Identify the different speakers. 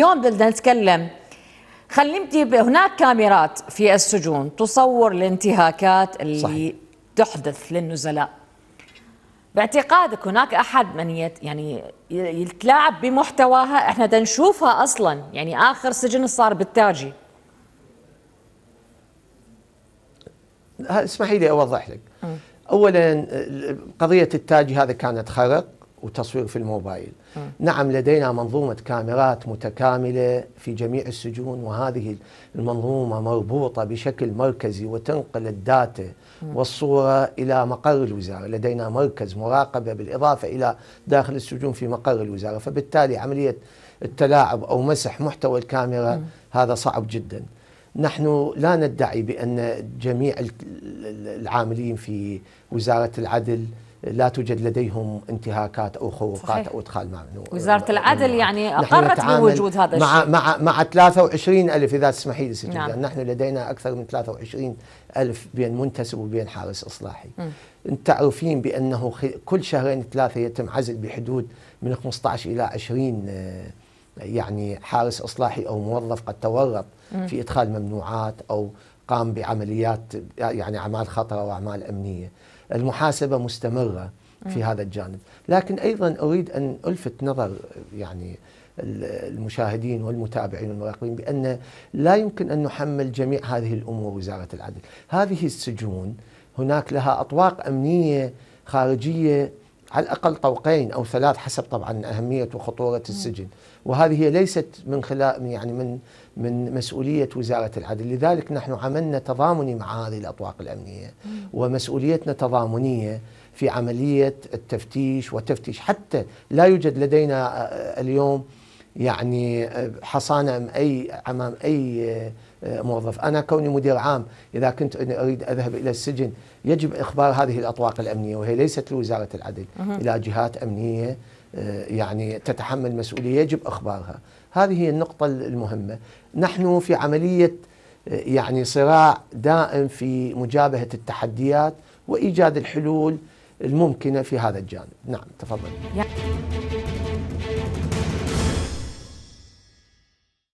Speaker 1: اليوم بدنا نتكلم خلمتي هناك كاميرات في السجون تصور الانتهاكات اللي صحيح. تحدث للنزلاء باعتقادك هناك احد من يت يعني يتلاعب بمحتواها احنا نشوفها اصلا يعني اخر سجن صار بالتاجي اسمحي لي اوضح لك اولا قضيه التاجي هذا كانت خرق وتصوير في الموبايل م. نعم لدينا منظومة كاميرات متكاملة في جميع السجون وهذه المنظومة مربوطة بشكل مركزي وتنقل الداتا والصورة إلى مقر الوزارة لدينا مركز مراقبة بالإضافة إلى داخل السجون في مقر الوزارة فبالتالي عملية التلاعب أو مسح محتوى الكاميرا م. هذا صعب جداً نحن لا ندعي بأن جميع العاملين في وزارة العدل لا توجد لديهم انتهاكات او خوقات او ادخال ممنوع وزاره العدل يعني اقرت بوجود هذا الشيء مع مع 23 الف اذا تسمحي لي نعم. نحن لدينا اكثر من 23 الف بين منتسب وبين حارس اصلاحي انت تعرفين بانه كل شهرين ثلاثه يتم عزل بحدود من 15 الى 20 يعني حارس اصلاحي او موظف قد تورط في ادخال ممنوعات او قام بعمليات يعني اعمال خطره واعمال امنيه. المحاسبه مستمره في هذا الجانب، لكن ايضا اريد ان الفت نظر يعني المشاهدين والمتابعين والمراقبين بان لا يمكن ان نحمل جميع هذه الامور وزاره العدل، هذه السجون هناك لها اطواق امنيه خارجيه على الأقل طوقين أو ثلاث حسب طبعا أهمية وخطورة السجن وهذه هي ليست من خلال يعني من من مسؤولية وزارة العدل لذلك نحن عملنا تضامني مع هذه الأطواق الأمنية ومسؤوليتنا تضامنية في عملية التفتيش وتفتيش حتى لا يوجد لدينا آه، آه، اليوم يعني حصانه امام اي امام اي موظف، انا كوني مدير عام اذا كنت اريد اذهب الى السجن يجب اخبار هذه الاطواق الامنيه وهي ليست لوزاره العدل الى جهات امنيه يعني تتحمل مسؤوليه يجب اخبارها، هذه هي النقطه المهمه، نحن في عمليه يعني صراع دائم في مجابهه التحديات وايجاد الحلول الممكنه في هذا الجانب، نعم تفضل.